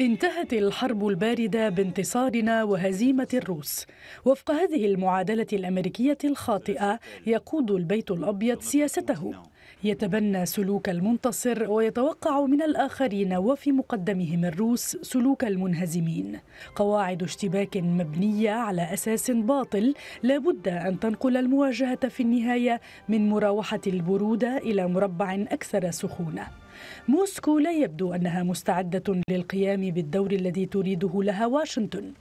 انتهت الحرب الباردة بانتصارنا وهزيمة الروس وفق هذه المعادلة الأمريكية الخاطئة يقود البيت الأبيض سياسته يتبنى سلوك المنتصر ويتوقع من الآخرين وفي مقدمهم الروس سلوك المنهزمين قواعد اشتباك مبنية على أساس باطل لا بد أن تنقل المواجهة في النهاية من مراوحة البرودة إلى مربع أكثر سخونة موسكو لا يبدو أنها مستعدة للقيام بالدور الذي تريده لها واشنطن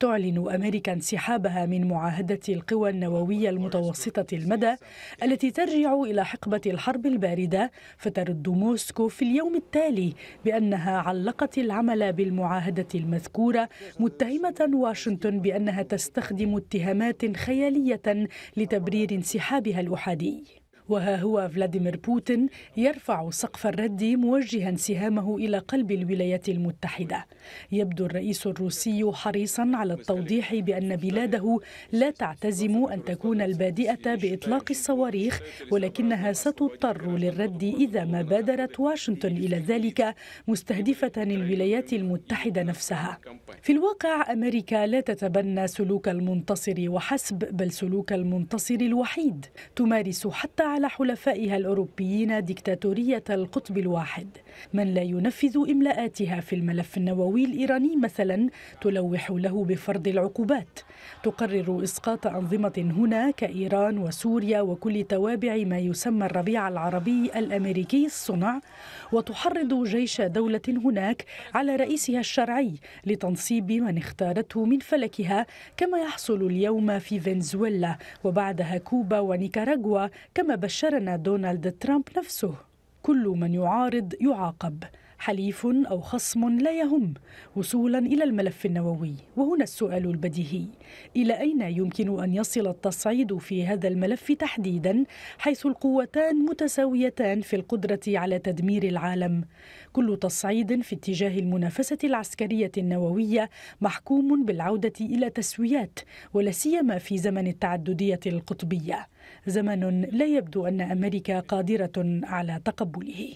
تعلن أمريكا انسحابها من معاهدة القوى النووية المتوسطة المدى التي ترجع إلى حقبة الحرب الباردة فترد موسكو في اليوم التالي بأنها علقت العمل بالمعاهدة المذكورة متهمة واشنطن بأنها تستخدم اتهامات خيالية لتبرير انسحابها الأحادي وها هو فلاديمير بوتين يرفع سقف الرد موجها سهامه إلى قلب الولايات المتحدة يبدو الرئيس الروسي حريصا على التوضيح بأن بلاده لا تعتزم أن تكون البادئة بإطلاق الصواريخ ولكنها ستضطر للرد إذا ما بادرت واشنطن إلى ذلك مستهدفة الولايات المتحدة نفسها في الواقع أمريكا لا تتبنى سلوك المنتصر وحسب بل سلوك المنتصر الوحيد تمارس حتى على حلفائها الأوروبيين ديكتاتورية القطب الواحد من لا ينفذ إملاءاتها في الملف النووي الإيراني مثلا تلوح له بفرض العقوبات تقرر إسقاط أنظمة هنا كإيران وسوريا وكل توابع ما يسمى الربيع العربي الأمريكي الصنع وتحرض جيش دولة هناك على رئيسها الشرعي لتنصيب من اختارته من فلكها كما يحصل اليوم في فنزويلا وبعدها كوبا ونيكاراغوا كما بشرنا دونالد ترامب نفسه كل من يعارض يعاقب حليف او خصم لا يهم وصولا الى الملف النووي وهنا السؤال البديهي الى اين يمكن ان يصل التصعيد في هذا الملف تحديدا حيث القوتان متساويتان في القدره على تدمير العالم كل تصعيد في اتجاه المنافسه العسكريه النوويه محكوم بالعوده الى تسويات ولا سيما في زمن التعدديه القطبيه زمن لا يبدو أن أمريكا قادرة على تقبله